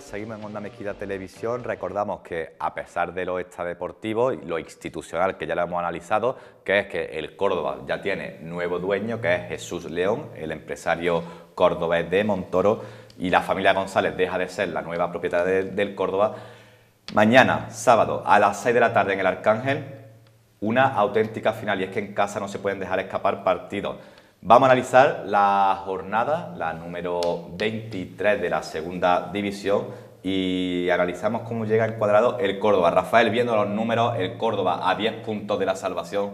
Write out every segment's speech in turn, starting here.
seguimos en Onda Mezquita Televisión. Recordamos que a pesar de lo extradeportivo y lo institucional que ya lo hemos analizado, que es que el Córdoba ya tiene nuevo dueño, que es Jesús León, el empresario cordobés de Montoro, y la familia González deja de ser la nueva propietaria del Córdoba. Mañana, sábado, a las 6 de la tarde en el Arcángel, una auténtica final, y es que en casa no se pueden dejar escapar partidos. Vamos a analizar la jornada, la número 23 de la segunda división y analizamos cómo llega cuadrado el Córdoba. Rafael, viendo los números, el Córdoba a 10 puntos de la salvación.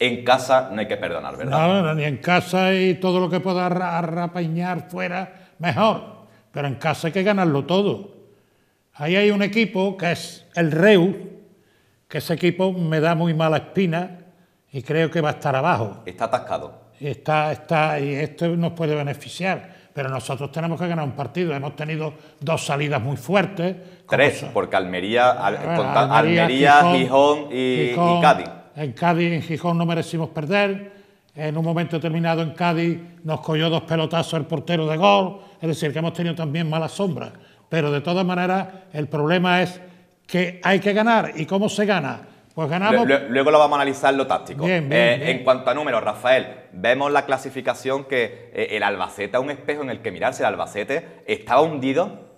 En casa no hay que perdonar, ¿verdad? No, ni en casa y todo lo que pueda arrapeñar fuera, mejor. Pero en casa hay que ganarlo todo. Ahí hay un equipo que es el Reu, que ese equipo me da muy mala espina y creo que va a estar abajo. Está atascado está, está, y esto nos puede beneficiar. Pero nosotros tenemos que ganar un partido. Hemos tenido dos salidas muy fuertes. Tres, porque Almería, Gijón, y, Cádiz. En Cádiz, en Gijón no merecimos perder. En un momento determinado en Cádiz nos cogió dos pelotazos el portero de gol. Es decir, que hemos tenido también malas sombras. Pero de todas maneras, el problema es que hay que ganar. ¿Y cómo se gana? Pues Luego, lo vamos a analizar lo táctico. Eh, en cuanto a números, Rafael, vemos la clasificación que eh, el Albacete un espejo en el que mirarse. El Albacete estaba hundido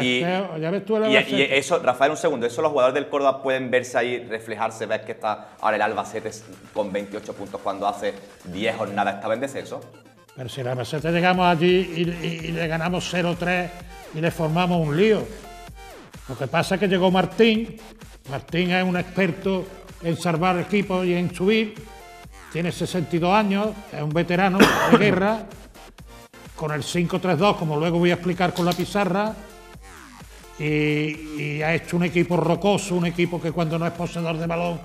y, ya ves tú el Albacete. eso, Rafael, un segundo, eso los jugadores del Córdoba pueden verse ahí, reflejarse, ver que está ahora el Albacete con 28 puntos cuando hace 10 jornadas estaba en descenso. Pero si el Albacete llegamos allí y, y le ganamos 0-3 y le formamos un lío. Lo que pasa es que llegó Martín, Martín es un experto en salvar equipos y en subir, tiene 62 años, es un veterano de guerra, con el 5-3-2, como luego voy a explicar con la pizarra, y, ha hecho un equipo rocoso, un equipo que cuando no es poseedor de balón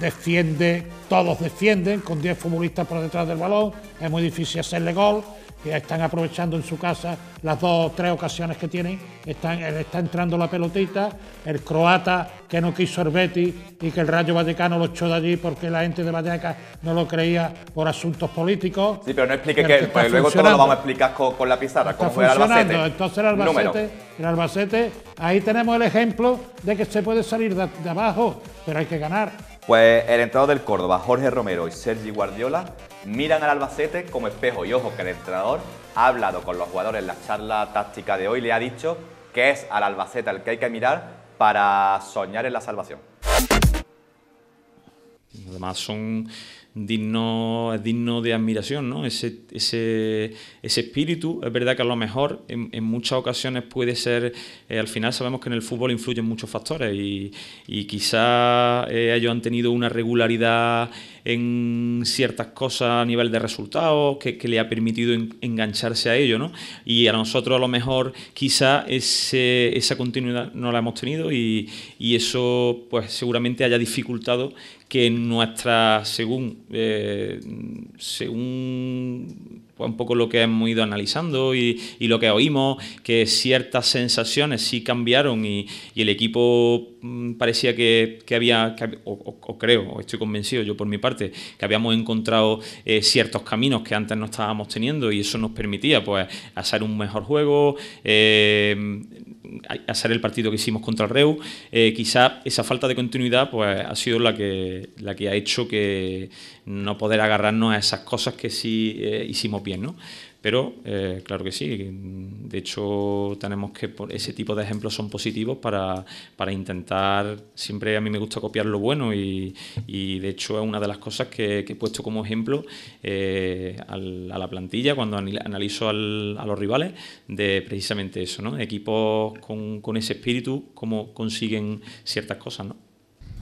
defiende, todos defienden, con 10 futbolistas por detrás del balón, es muy difícil hacerle gol, que están aprovechando en su casa las dos o tres ocasiones que tienen, están, está entrando la pelotita, el croata que no quiso el Betis y que el Rayo vaticano lo echó de allí porque la gente de Vallecas no lo creía por asuntos políticos. Sí, pero no explique que, luego todo lo vamos a explicar con, la pizarra, está cómo fue Albacete. Entonces el Albacete, ahí tenemos el ejemplo de que se puede salir de abajo, pero hay que ganar. Pues el entrenador del Córdoba, Jorge Romero y Sergi Guardiola, miran al Albacete como espejo. Y ojo, que el entrenador ha hablado con los jugadores en la charla táctica de hoy, le ha dicho que es al Albacete al que hay que mirar para soñar en la salvación. Además son digno, digno de admiración, ¿no? Ese, espíritu, es verdad que a lo mejor en, muchas ocasiones puede ser, eh, al final sabemos que en el fútbol influyen muchos factores y, y quizá eh, ellos han tenido una regularidad en ciertas cosas a nivel de resultados que, le ha permitido engancharse a ello, ¿no? Y a nosotros a lo mejor quizá ese, esa continuidad no la hemos tenido y, y eso pues seguramente haya dificultado que nuestra, según, eh, según pues, un poco lo que hemos ido analizando y, lo que oímos, que ciertas sensaciones sí cambiaron y, el equipo mm, parecía que, había, o, creo, estoy convencido yo por mi parte, que habíamos encontrado eh, ciertos caminos que antes no estábamos teniendo y eso nos permitía pues hacer un mejor juego. Eh, hacer el partido que hicimos contra el Reu, eh, quizá esa falta de continuidad pues, ha sido la que, la que ha hecho que no poder agarrarnos a esas cosas que sí eh, hicimos bien. ¿no? Pero, eh, claro que sí, de hecho tenemos que, ese tipo de ejemplos son positivos para, para intentar, siempre a mí me gusta copiar lo bueno y, de hecho es una de las cosas que, he puesto como ejemplo eh, a la plantilla cuando analizo a los rivales de precisamente eso, ¿no? Equipos con, ese espíritu, cómo consiguen ciertas cosas, ¿no?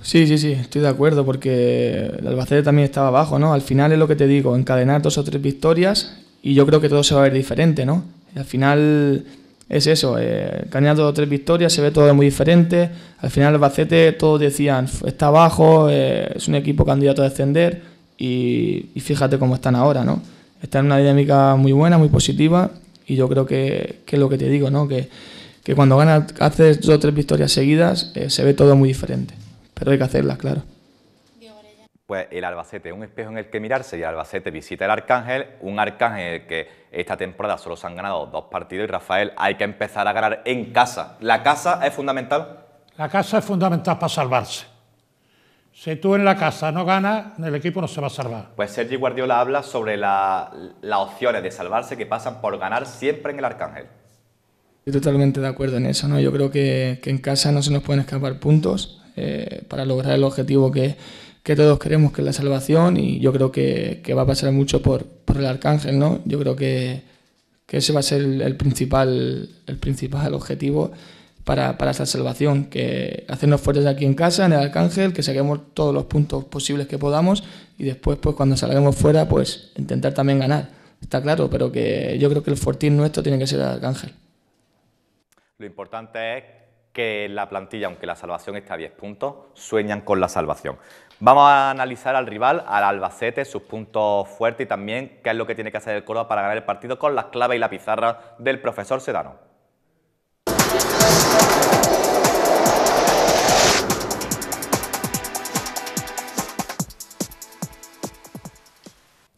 Sí, sí, sí, estoy de acuerdo porque el Albacete también estaba abajo, ¿no? Al final es lo que te digo, encadenar dos o tres victorias y yo creo que todo se va a ver diferente, ¿no? al final es eso, eh, dos o tres victorias, se ve todo muy diferente. Al final el Bacete todos decían, está abajo, eh, es un equipo candidato a descender y, fíjate cómo están ahora, ¿no? Está en una dinámica muy buena, muy positiva y yo creo que, es lo que te digo, ¿no? Que, cuando ganas, haces dos o tres victorias seguidas, eh, se ve todo muy diferente. Pero hay que hacerlas, claro el Albacete, un espejo en el que mirarse y el Albacete visita el Arcángel, un Arcángel que esta temporada solo se han ganado dos partidos y Rafael hay que empezar a ganar en casa. ¿La casa es fundamental? La casa es fundamental para salvarse. Si tú en la casa no ganas, el equipo no se va a salvar. Pues Sergi Guardiola habla sobre las opciones de salvarse que pasan por ganar siempre en el Arcángel. Estoy totalmente de acuerdo en eso. ¿no? Yo creo que, en casa no se nos pueden escapar puntos eh, para lograr el objetivo que, que todos queremos, que es la salvación, y yo creo que, va a pasar mucho por, el arcángel, ¿no? Yo creo que, ese va a ser el, principal, el principal objetivo para, para salvación, que hacernos fuertes aquí en casa, en el arcángel, que saquemos todos los puntos posibles que podamos, y después, pues cuando salgamos fuera, pues intentar también ganar. Está claro, pero que yo creo que el fortín nuestro tiene que ser el arcángel. Lo importante es que la plantilla, aunque la salvación está a 10 puntos, sueñan con la salvación. Vamos a analizar al rival, al Albacete, sus puntos fuertes y también qué es lo que tiene que hacer el Córdoba para ganar el partido con las claves y la pizarra del profesor Sedano.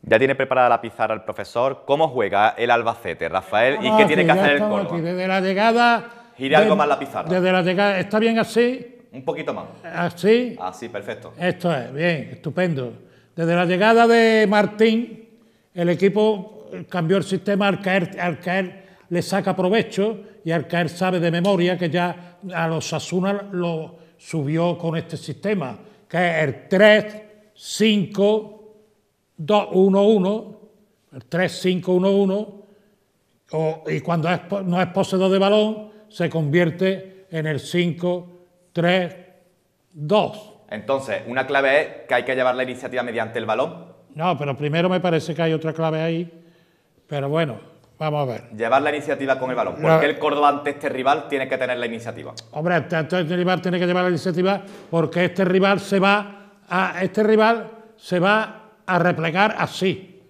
Ya tiene preparada la pizarra el profesor. ¿Cómo juega el Albacete, Rafael? ¿Y qué tiene que hacer el Córdoba? Desde la llegada... gire algo más la pizarra. Desde la llegada... Está bien así un poquito más. Así. Ah, Así, ah, perfecto. Esto es, bien, estupendo. Desde la llegada de Martín, el equipo cambió el sistema, al caer, al caer le saca provecho y al que él sabe de memoria que ya a los Asuna lo subió con este sistema, que es el 3, 5, 2, 1, 1, el 3, 5, 1, 1, y cuando no es poseedor de balón, se convierte en el 5, ...tres, dos... Entonces, una clave es que hay que llevar la iniciativa mediante el balón. No, pero primero me parece que hay otra clave ahí, pero bueno, vamos a ver. Llevar la iniciativa con el balón. ¿Por el Córdoba ante este rival tiene que tener la iniciativa? Hombre, este, este rival tiene que llevar la iniciativa porque este rival se va a, este rival se va a replegar así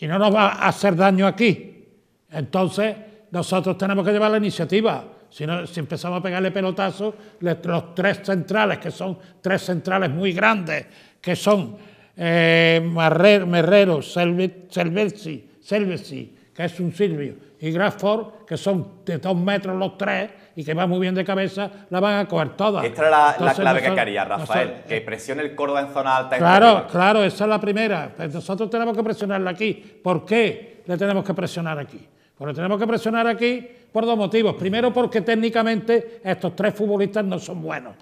y no nos va a hacer daño aquí. Entonces, nosotros tenemos que llevar la iniciativa. Si, empezamos a pegarle pelotazo, los tres centrales, que son tres centrales muy grandes, que son eh, Merrero, Selvesi, que es un Silvio, y Ford, que son de dos metros los tres y que va muy bien de cabeza, la van a coger todas. Esta era la, clave que quería, Rafael, que presione el Córdoba en zona alta. Claro, claro, esa es la primera. Pues nosotros tenemos que presionarla aquí. ¿Por qué le tenemos que presionar aquí? Bueno, tenemos que presionar aquí por dos motivos. Primero, porque técnicamente estos tres futbolistas no son buenos.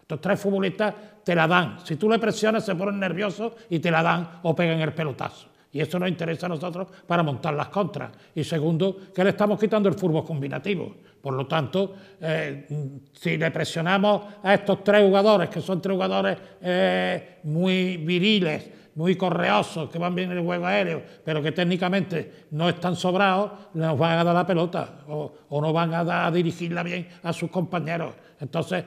Estos tres futbolistas te la dan. Si tú le presionas, se ponen nerviosos y te la dan o pegan el pelotazo. Y eso nos interesa a nosotros para montar las contras. Y segundo, que le estamos quitando el fútbol combinativo. Por lo tanto, eh, si le presionamos a estos tres jugadores, que son tres jugadores eh, muy viriles, muy correosos, que van bien en el juego aéreo, pero que técnicamente no están sobrados, nos van a dar la pelota o, o no van a, dar, dirigirla bien a sus compañeros. Entonces,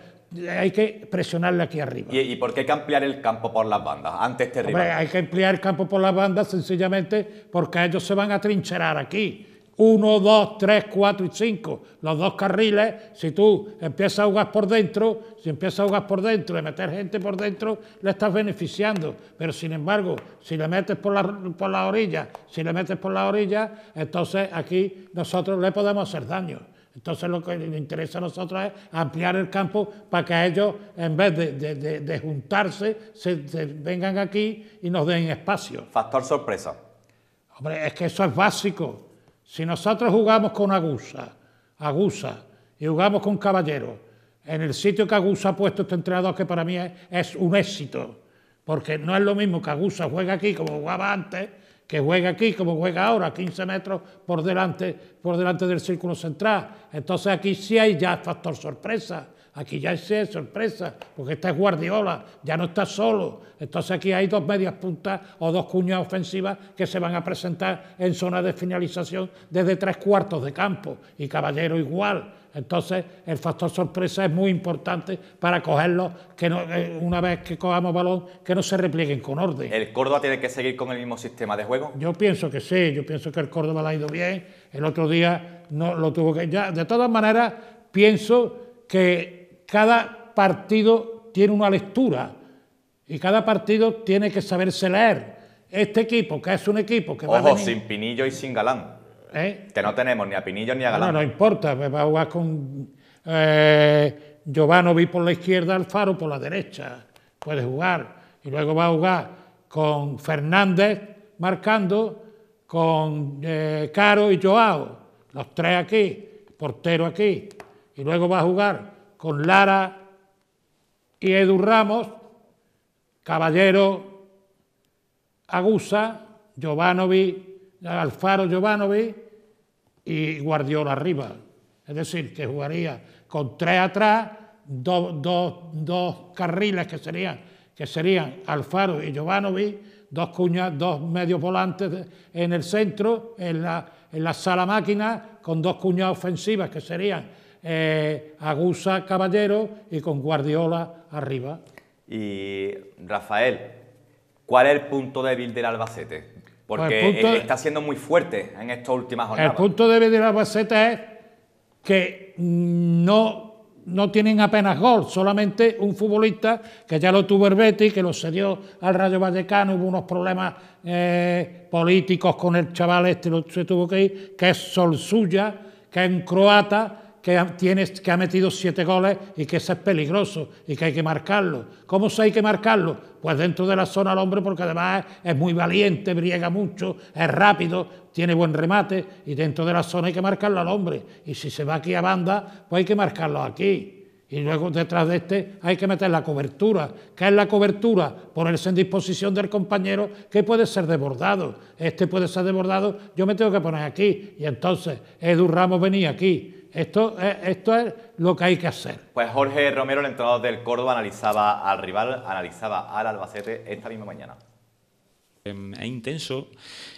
hay que presionarle aquí arriba. ¿Y, ¿Y, por qué hay que ampliar el campo por las bandas antes de este rival? hay que ampliar el campo por las bandas sencillamente porque ellos se van a trincherar aquí. ...uno, dos, tres, cuatro y cinco... los dos carriles, si tú empiezas a jugar por dentro, si empiezas a jugar por dentro y meter gente por dentro, le estás beneficiando. Pero sin embargo, si le metes por la, por la orilla, si le metes por la orilla, entonces aquí nosotros le podemos hacer daño. Entonces lo que le interesa a nosotros es ampliar el campo para que ellos, en vez de, de, de, juntarse, se vengan aquí y nos den espacio. Factor sorpresa. Hombre, es que eso es básico. Si nosotros jugamos con Agusa, Agusa, y jugamos con Caballero, en el sitio que Agusa ha puesto este entrenador, que para mí es, un éxito, porque no es lo mismo que Agusa juega aquí como jugaba antes, que juega aquí como juega ahora, 15 metros por delante, por delante del círculo central. Entonces aquí sí hay ya factor sorpresa. Aquí ya es sorpresa, porque es Guardiola, ya no está solo. Entonces aquí hay dos medias puntas o dos cuñas ofensivas que se van a presentar en zona de finalización desde tres cuartos de campo y Caballero igual. Entonces el factor sorpresa es muy importante para cogerlos, que eh, una vez que cojamos balón, que no se replieguen con orden. ¿El Córdoba tiene que seguir con el mismo sistema de juego? Yo pienso que sí, yo pienso que el Córdoba le ha ido bien. El otro día no lo tuvo que... Ya, de todas maneras, pienso que cada partido tiene una lectura y cada partido tiene que saberse leer. Este equipo, que es un equipo que va a sin Pinillo y sin Galán. ¿Eh? Que no tenemos ni a Pinillo ni a Galán. No, no importa, va a jugar con eh, vi por la izquierda, Alfaro por la derecha. Puede jugar. Y luego va a jugar con Fernández marcando, con eh, Caro y Joao. Los tres aquí, portero aquí. Y luego va a jugar con Lara y Edu Ramos, Caballero, Agusa, Jovanovi, Alfaro Giovanovi y Guardiola arriba. Es decir, que jugaría con tres atrás, dos, carriles que serían, que serían Alfaro y Giovanovi, dos cuñas, dos medios volantes en el centro, en la, en la sala máquina, con dos cuñas ofensivas que serían eh, Agusa Caballero y con Guardiola arriba. Y Rafael, ¿cuál es el punto débil del Albacete? Pues Porque está siendo muy fuerte en estas últimas jornadas. El punto débil del Albacete es que no, no tienen apenas gol, solamente un futbolista que ya lo tuvo el Betis, que lo cedió al Rayo Vallecano, hubo unos problemas eh, políticos con el chaval este, lo, se tuvo que ir, que es Suya, que es croata, que que ha metido siete goles y que ese es peligroso y que hay que marcarlo. ¿Cómo se hay que marcarlo? Pues dentro de la zona al hombre, porque además es muy valiente, briega mucho, es rápido, tiene buen remate y dentro de la zona hay que marcarlo al hombre. Y si se va aquí a banda, pues hay que marcarlo aquí. Y luego detrás de este hay que meter la cobertura. ¿Qué es la cobertura? Ponerse en disposición del compañero que puede ser desbordado. Este puede ser desbordado, yo me tengo que poner aquí. Y entonces Edu Ramos venía aquí, esto es, esto es lo que hay que hacer. Pues Jorge Romero, el entrenador del Córdoba, analizaba al rival, analizaba al Albacete esta misma mañana. Em, es intenso,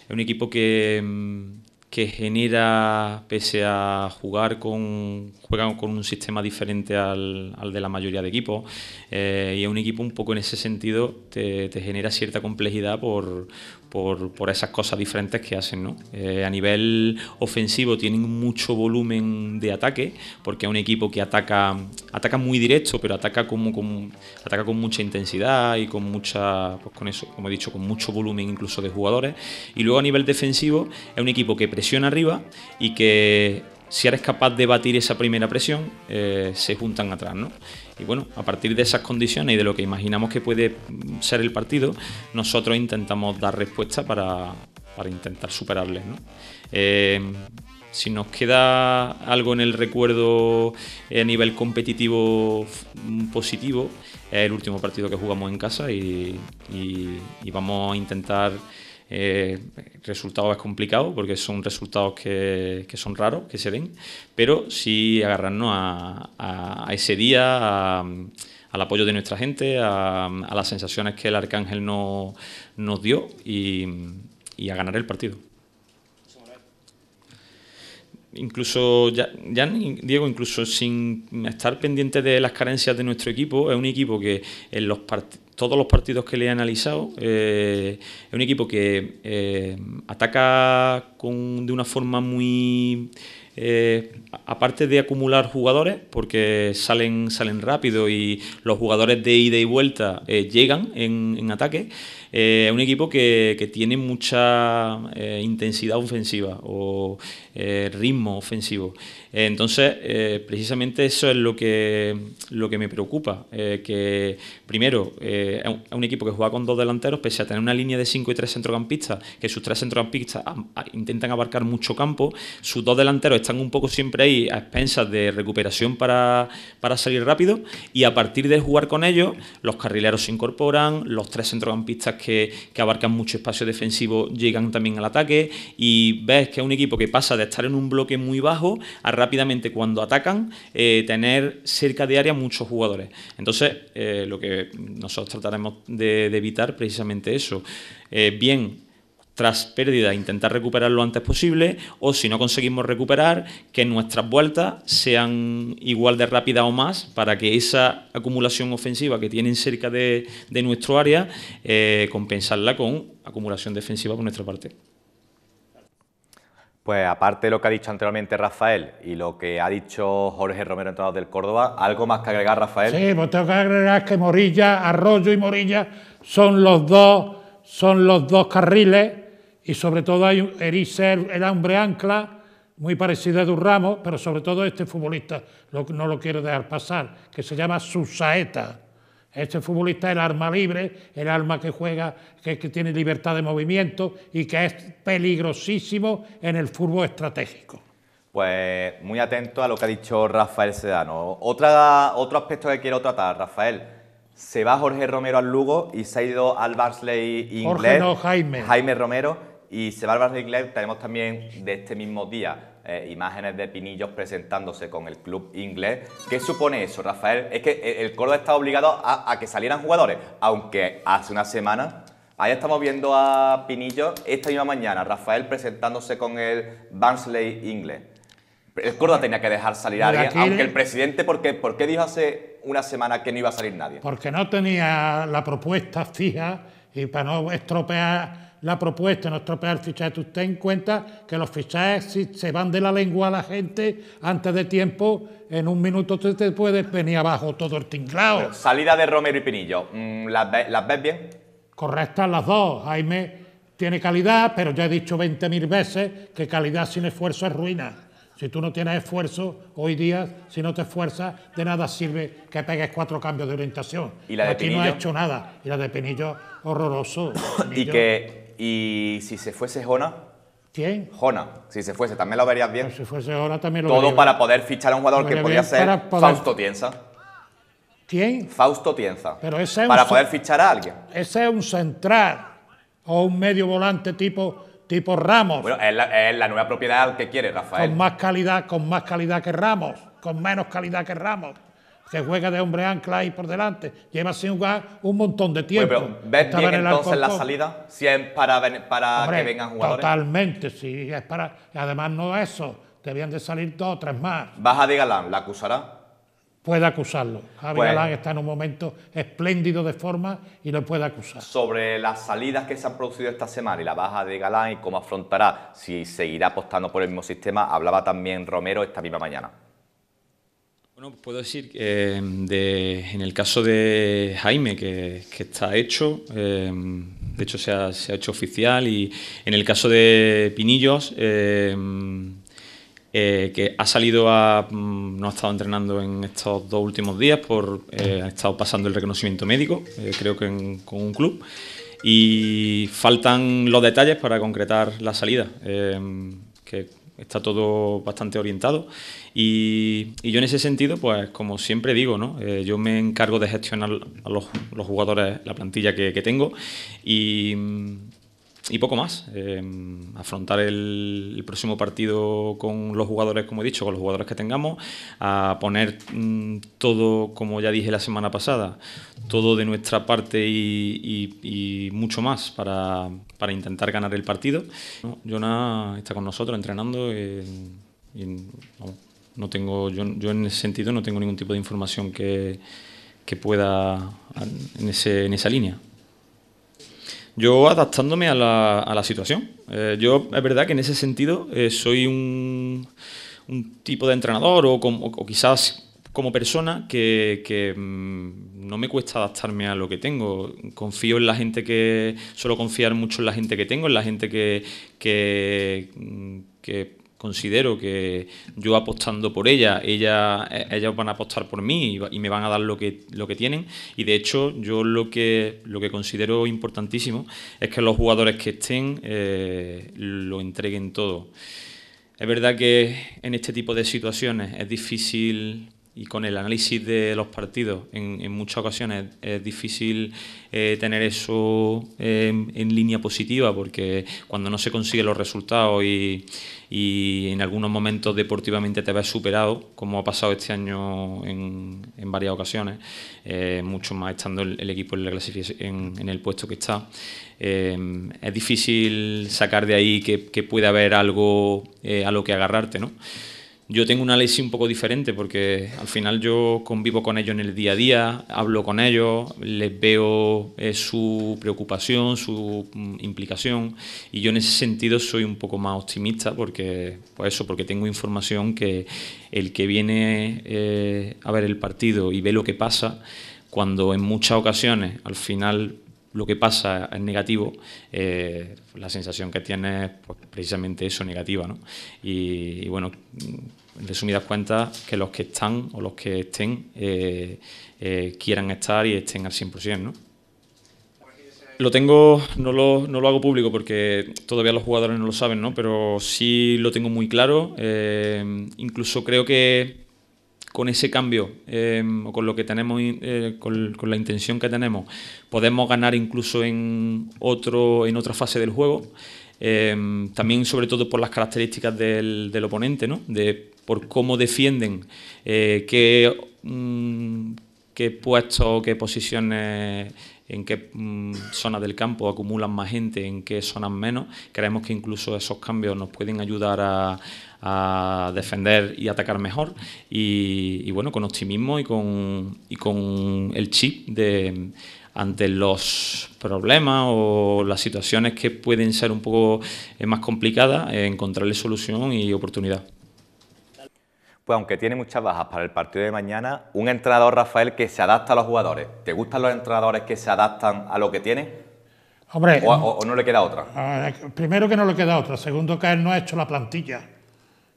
es un equipo que, em, genera, pese a jugar con, con un sistema diferente al, de la mayoría de equipos, eh, y es un equipo un poco en ese sentido te genera cierta complejidad por, por, esas cosas diferentes que hacen. Eh, a nivel ofensivo tienen mucho volumen de ataque, porque es un equipo que ataca, ataca muy directo, pero ataca, como, con, ataca con mucha intensidad y con mucha, pues con eso, como he dicho, con mucho volumen incluso de jugadores. Y luego a nivel defensivo es un equipo que presiona arriba y que si eres capaz de batir esa primera presión, eh, se juntan atrás, ¿no? Y bueno, a partir de esas condiciones y de lo que imaginamos que puede ser el partido, nosotros intentamos dar respuesta para, intentar superarles. Eh, si nos queda algo en el recuerdo eh, a nivel competitivo mm, positivo, es el último partido que jugamos en casa y vamos a intentar el eh, resultado es complicado porque son resultados que, son raros, que se ven, pero sí agarrarnos a, ese día, al apoyo de nuestra gente, a, las sensaciones que el arcángel nos dio y a ganar el partido incluso ya, Diego, incluso sin estar pendiente de las carencias de nuestro equipo, es un equipo que en los todos los partidos que le he analizado, eh, es un equipo que eh, ataca de una forma muy eh, aparte de acumular jugadores, porque salen, salen rápido y los jugadores de ida y vuelta llegan en, en ataque, eh, un equipo que, tiene mucha eh, intensidad ofensiva o eh, ritmo ofensivo. Eh, entonces, precisamente eso es lo que, lo que me preocupa, que primero es un, equipo que juega con dos delanteros, pese a tener una línea de cinco y tres centrocampistas, que sus tres centrocampistas intentan abarcar mucho campo, sus dos delanteros están un poco siempre ahí a expensas de recuperación para, para salir rápido y a partir de jugar con ellos, los carrileros se incorporan, los tres centrocampistas que, abarcan mucho espacio defensivo llegan también al ataque y ves que es un equipo que pasa de estar en un bloque muy bajo a rápidamente cuando atacan eh, tener cerca de área muchos jugadores. Entonces, eh, lo que nosotros trataremos de, evitar precisamente eso. Eh, bien tras pérdidas, intentar recuperar lo antes posible o si no conseguimos recuperar que nuestras vueltas sean igual de rápidas o más para que esa acumulación ofensiva que tienen cerca de, nuestro área eh, compensarla con acumulación defensiva por nuestra parte. Pues aparte de lo que ha dicho anteriormente Rafael y lo que ha dicho Jorge Romero, entrenador del Córdoba, ¿algo más que agregar, Rafael? Sí, pues tengo que agregar que Morilla, Arroyo y Morilla son los dos, son los dos carriles y sobre todo hay el el hombre ancla, muy parecido a Ramos, pero sobre todo este futbolista no lo quiero dejar pasar, que se llama Susaeta. Este futbolista es el arma libre, el arma que juega, que, que tiene libertad de movimiento y que es peligrosísimo en el fútbol estratégico. Pues muy atento a lo que ha dicho Rafael Sedano. Otra, otro aspecto que quiero tratar, Rafael. Se va Jorge Romero al Lugo y se ha ido al Barnsley inglés. Jorge no, Jaime. Jaime Romero y se va al Barrick tenemos también de este mismo día eh, imágenes de Pinillos presentándose con el club inglés. ¿Qué supone eso, Rafael? Es que el Córdoba está obligado a, que salieran jugadores, aunque hace una semana Ahí estamos viendo a Pinillo esta misma mañana, Rafael presentándose con el Barnsley inglés. El Córdoba tenía que dejar salir a alguien, aunque el presidente, ¿por qué? ¿por qué, dijo hace una semana que no iba a salir nadie? Porque no tenía la propuesta fija y para no estropear la propuesta, no estropear el fichaje. Tú ten en cuenta que los fichajes, si se van de la lengua a la gente antes de tiempo, en un minuto te, puedes venir abajo todo el tinglado. salida de Romero y Pinillo, mm, ¿las, ves, bien? Correctas las dos. Jaime tiene calidad, pero ya he dicho 20.000 veces que calidad sin esfuerzo es ruina. Si tú no tienes esfuerzo hoy día, si no te esfuerzas, de nada sirve que pegues cuatro cambios de orientación. Y la de Aquí no ha hecho nada. Y la de Pinillo, horroroso. y que y si se fuese Jona. ¿Quién? Jona, si se fuese, también lo verías bien. Pues si fuese Jona también lo Todo para poder fichar a un jugador que podía ser Fausto Tienza. ¿Quién? Fausto Tienza. Pero ese es para poder fichar a alguien. Ese es un central o un medio volante tipo, tipo Ramos. Bueno, es la, es la nueva propiedad que quiere Rafael. Con más calidad, con más calidad que Ramos, con menos calidad que Ramos. Se juega de hombre ancla y por delante, lleva sin jugar un montón de tiempo. ¿Ves bien en entonces la salida? Si es para, para que vengan jugadores. Totalmente, sí, es para. Además, no eso, debían de salir dos o tres más. Baja de Galán, ¿la acusará? puede acusarlo. Javi pues Galán está en un momento espléndido de forma y lo puede acusar. Sobre las salidas que se han producido esta semana y la baja de Galán y cómo afrontará, si seguirá apostando por el mismo sistema, hablaba también Romero esta misma mañana. Pues puedo decir que em, en el caso de Jaime, que, está hecho, em, de hecho se ha, hecho oficial, y en el caso de Pinillos, em, eh, que ha salido a. Mm, no ha estado entrenando en estos dos últimos días, por, eh, ha estado pasando el reconocimiento médico, eh, creo que con un club, y faltan los detalles para concretar la salida que está todo bastante orientado. Y, yo en ese sentido, pues como siempre digo, ¿no? Eh, yo me encargo de gestionar a los, jugadores, la plantilla que, que tengo y y poco más. Em, afrontar el, próximo partido con los jugadores, como he dicho, con los jugadores que tengamos, a poner mm, todo, como ya dije la semana pasada, todo de nuestra parte y, mucho más para, para, intentar ganar el partido. Jonah está con nosotros entrenando y, no, tengo, yo, yo en ese sentido no tengo ningún tipo de información que, que pueda en, ese, en esa línea. Yo adaptándome a la, situación. Eh, yo es verdad que en ese sentido eh, soy un, tipo de entrenador o, quizás como persona que, mm, no me cuesta adaptarme a lo que tengo. Confío en la gente que... Suelo confiar mucho en la gente que tengo, en la gente que, que, mm, que considero que yo apostando por ella, ella eh, ellas van a apostar por mí y, me van a dar lo que, lo que tienen. Y de hecho, yo lo que, lo que considero importantísimo es que los jugadores que estén eh, lo entreguen todo. Es verdad que en este tipo de situaciones es difícil y con el análisis de los partidos en, muchas ocasiones es difícil eh, tener eso eh, en, línea positiva porque cuando no se consiguen los resultados y, en algunos momentos deportivamente te ves superado, como ha pasado este año en, varias ocasiones, eh, mucho más estando el, equipo en, en, el puesto que está, es difícil sacar de ahí que, que puede haber algo a lo que agarrarte, ¿no? Yo tengo una ley un poco diferente porque al final yo convivo con ellos en el día a día, hablo con ellos, les veo eh, su preocupación, su mm, implicación y yo en ese sentido soy un poco más optimista porque pues eso, porque tengo información que el que viene eh, a ver el partido y ve lo que pasa, cuando en muchas ocasiones al final lo que pasa es negativo, eh, la sensación que tiene es pues, precisamente eso, negativa. ¿no? y, bueno, en resumidas cuentas, que los que están o los que estén eh, eh, quieran estar y estén al 100%, ¿no? Lo tengo, no lo, hago público porque todavía los jugadores no lo saben, ¿no? Pero sí lo tengo muy claro. Eh, incluso creo que con ese cambio o con lo que tenemos, con, la intención que tenemos, podemos ganar incluso en, otro, en otra fase del juego. también sobre todo por las características del, oponente, ¿no? por cómo defienden, eh, qué, mm, qué puestos, qué posiciones en qué mm, zona del campo acumulan más gente, en qué zonas menos. Creemos que incluso esos cambios nos pueden ayudar a, defender y atacar mejor. Y, bueno, con optimismo y con, y con el chip de ante los problemas o las situaciones que pueden ser un poco eh, más complicadas, eh, encontrarle solución y oportunidad. Pues aunque tiene muchas bajas para el partido de mañana, un entrenador, Rafael, que se adapta a los jugadores. ¿Te gustan los entrenadores que se adaptan a lo que tiene? Hombre, o, no le queda otra? Primero que no le queda otra. Segundo que él no ha hecho la plantilla.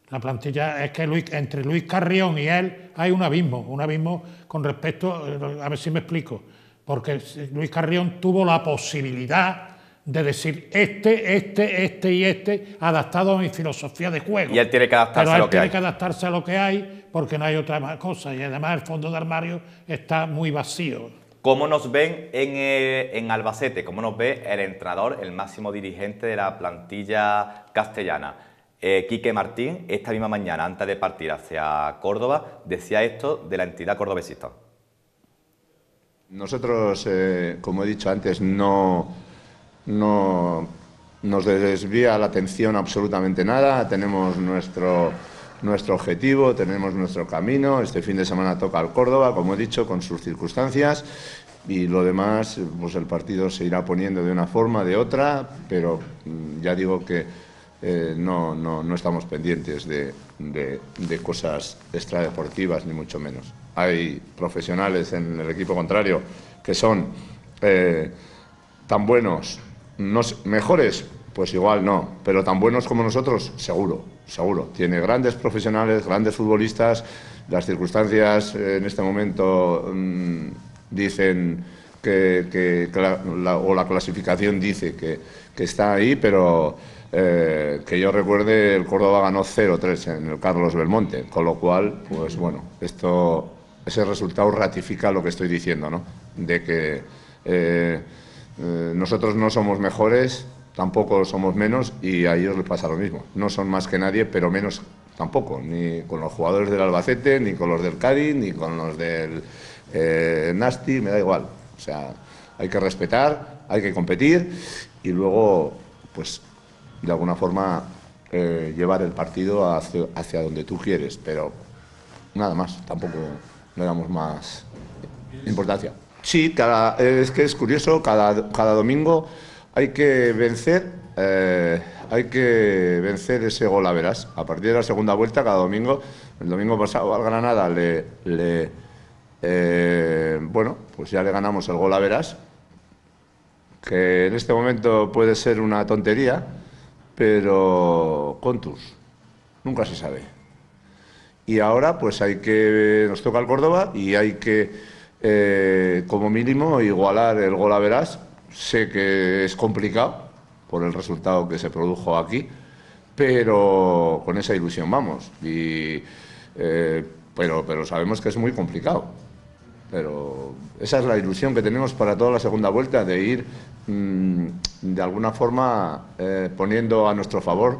La plantilla es que Luis, entre Luis Carrión y él hay un abismo, un abismo con respecto, eh, a ver si me explico, porque Luis Carrión tuvo la posibilidad de decir este, este, este y este, adaptado a mi filosofía de juego. Y él tiene que adaptarse Pero a lo que tiene que adaptarse a lo que hay porque no hay otra cosa. Y además el fondo de armario está muy vacío. ¿Cómo nos ven en, eh, Albacete? ¿Cómo nos ve el entrenador, el máximo dirigente de la plantilla castellana? Eh, Quique Martín, esta misma mañana, antes de partir hacia Córdoba, decía esto de la entidad cordobesista. Nosotros, eh, como he dicho antes, no no nos desvía la atención absolutamente nada, tenemos nuestro, nuestro objetivo, tenemos nuestro camino, este fin de semana toca al Córdoba, como he dicho, con sus circunstancias, y lo demás, pues el partido se irá poniendo de una forma, de otra, pero mm, ya digo que eh, no, estamos pendientes de, cosas extradeportivas, ni mucho menos. Hay profesionales en el equipo contrario que son eh, tan buenos ¿Mejores? Pues igual no, pero tan buenos como nosotros, seguro, seguro. Tiene grandes profesionales, grandes futbolistas. Las circunstancias eh, en este momento mm, dicen que, la, o la clasificación dice que, que está ahí, pero eh, que yo recuerde el Córdoba ganó 0-3 en el Carlos Belmonte, con lo cual, pues bueno, esto, ese resultado ratifica lo que estoy diciendo, ¿no? De que eh, eh, nosotros no somos mejores, tampoco somos menos y a ellos les pasa lo mismo. No son más que nadie, pero menos tampoco, ni con los jugadores del Albacete, ni con los del Cádiz, ni con los del eh, Nasti, me da igual. O sea, hay que respetar, hay que competir y luego, pues, de alguna forma eh, llevar el partido hacia, hacia donde tú quieres, pero nada más, tampoco le damos más importancia. Sí, cada, es que es curioso, cada, domingo hay que vencer, eh, hay que vencer ese gol a Veras. A partir de la segunda vuelta, cada domingo, el domingo pasado al Granada le, eh, bueno, pues ya le ganamos el gol a Veras, que en este momento puede ser una tontería, pero contus, nunca se sabe. Y ahora pues hay que, nos toca el Córdoba y hay que eh, como mínimo igualar el gol a verás. Sé que es complicado por el resultado que se produjo aquí, pero con esa ilusión vamos. Y, eh, pero, pero sabemos que es muy complicado. Pero esa es la ilusión que tenemos para toda la segunda vuelta, de ir mm, de alguna forma eh, poniendo a nuestro favor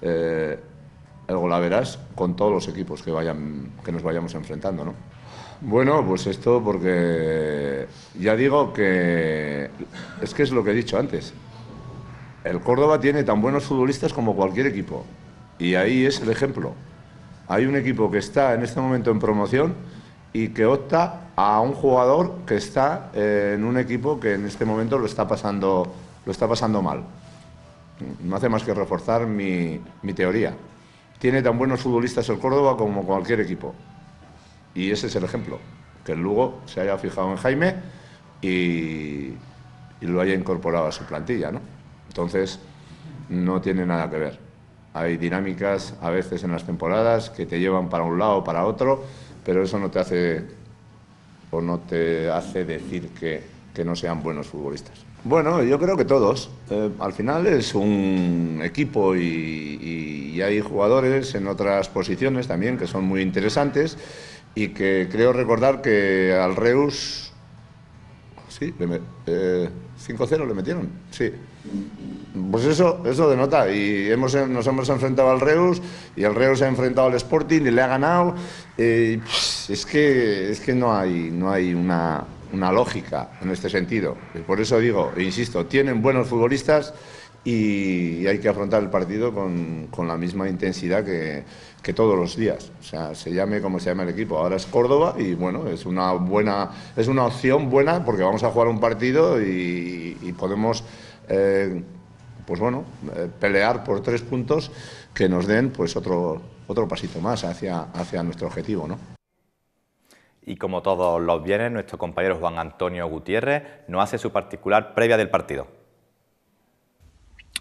el golaveras con todos los equipos que, vayan, que nos vayamos enfrentando. ¿no? Bueno, pues esto porque ya digo que es que es lo que he dicho antes. El Córdoba tiene tan buenos futbolistas como cualquier equipo. Y ahí es el ejemplo. Hay un equipo que está en este momento en promoción y que opta a un jugador que está en un equipo que en este momento lo está pasando, lo está pasando mal. No hace más que reforzar mi, mi teoría. Tiene tan buenos futbolistas el Córdoba como cualquier equipo. Y ese es el ejemplo, que el Lugo se haya fijado en Jaime y, lo haya incorporado a su plantilla, ¿no? Entonces, no tiene nada que ver. Hay dinámicas a veces en las temporadas que te llevan para un lado o para otro, pero eso no te hace o no te hace decir que, no sean buenos futbolistas. Bueno, yo creo que todos. Eh, al final es un equipo y hay jugadores en otras posiciones también que son muy interesantes y que creo recordar que al Reus, sí, 5-0 eh, le metieron, sí. Pues eso, eso denota, y hemos, nos hemos enfrentado al Reus, y el Reus se ha enfrentado al Sporting y le ha ganado. es que, es que no hay, no hay una, una lógica en este sentido. Por eso digo, e insisto, tienen buenos futbolistas y hay que afrontar el partido con, la misma intensidad que, todos los días. O sea, se llame como se llama el equipo. Ahora es Córdoba y bueno, es una buena, es una opción buena porque vamos a jugar un partido y, podemos eh, pues bueno, eh, pelear por tres puntos que nos den pues otro, otro pasito más hacia, hacia nuestro objetivo. ¿no? Y como todos los viernes, nuestro compañero Juan Antonio Gutiérrez ...no hace su particular previa del partido.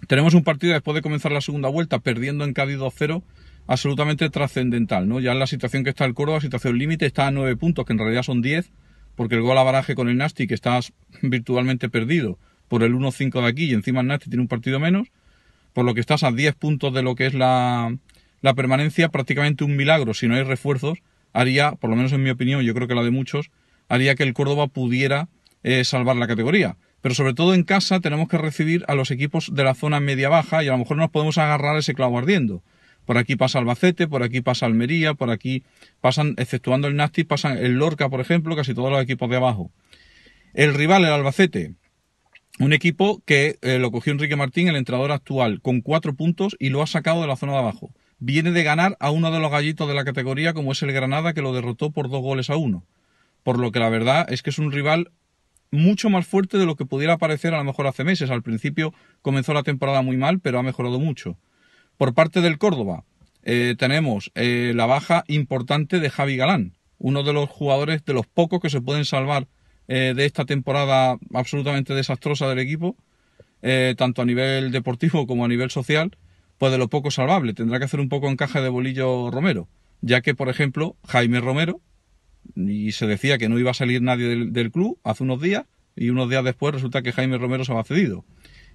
Tenemos un partido después de comenzar la segunda vuelta, perdiendo en Cádiz 2-0, absolutamente trascendental, ¿no? Ya en la situación que está el Córdoba, situación límite, está a 9 puntos, que en realidad son 10, porque el gol a baraje con el Nasti, que estás virtualmente perdido por el 1-5 de aquí, y encima el Nasti tiene un partido menos, por lo que estás a 10 puntos de lo que es la, permanencia, prácticamente un milagro, si no hay refuerzos, haría, por lo menos en mi opinión, yo creo que la de muchos, haría que el Córdoba pudiera eh, salvar la categoría pero sobre todo en casa tenemos que recibir a los equipos de la zona media-baja y a lo mejor nos podemos agarrar ese clavo ardiendo. Por aquí pasa Albacete, por aquí pasa Almería, por aquí pasan, exceptuando el Nasti, pasan el Lorca, por ejemplo, casi todos los equipos de abajo. El rival, el Albacete, un equipo que eh, lo cogió Enrique Martín, el entrenador actual, con cuatro puntos y lo ha sacado de la zona de abajo. Viene de ganar a uno de los gallitos de la categoría, como es el Granada, que lo derrotó por dos goles a uno. Por lo que la verdad es que es un rival mucho más fuerte de lo que pudiera parecer a lo mejor hace meses. Al principio comenzó la temporada muy mal, pero ha mejorado mucho. Por parte del Córdoba, eh, tenemos eh, la baja importante de Javi Galán, uno de los jugadores de los pocos que se pueden salvar eh, de esta temporada absolutamente desastrosa del equipo, tanto a nivel deportivo como a nivel social, pues de lo poco salvable. Tendrá que hacer un poco encaje de bolillo Romero, ya que, por ejemplo, Jaime Romero y se decía que no iba a salir nadie del, club hace unos días y unos días después resulta que Jaime Romero se ha cedido.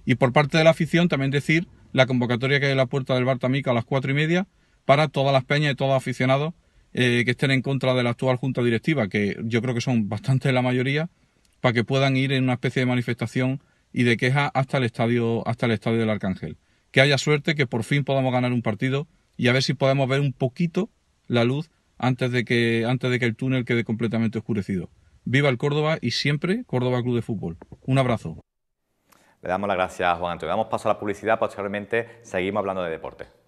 Y por parte de la afición también decir la convocatoria que hay en la puerta del Bartamica a las cuatro y media para todas las peñas y todos los aficionados eh, que estén en contra de la actual junta directiva, que yo creo que son bastante la mayoría, para que puedan ir en una especie de manifestación y de queja hasta el estadio, hasta el estadio del Arcángel. Que haya suerte, que por fin podamos ganar un partido y a ver si podemos ver un poquito la luz antes de que, antes de que el túnel quede completamente oscurecido. Viva el Córdoba y siempre Córdoba Club de Fútbol. Un abrazo. Le damos las gracias Juan Antonio. Damos paso a la publicidad, posteriormente seguimos hablando de deporte.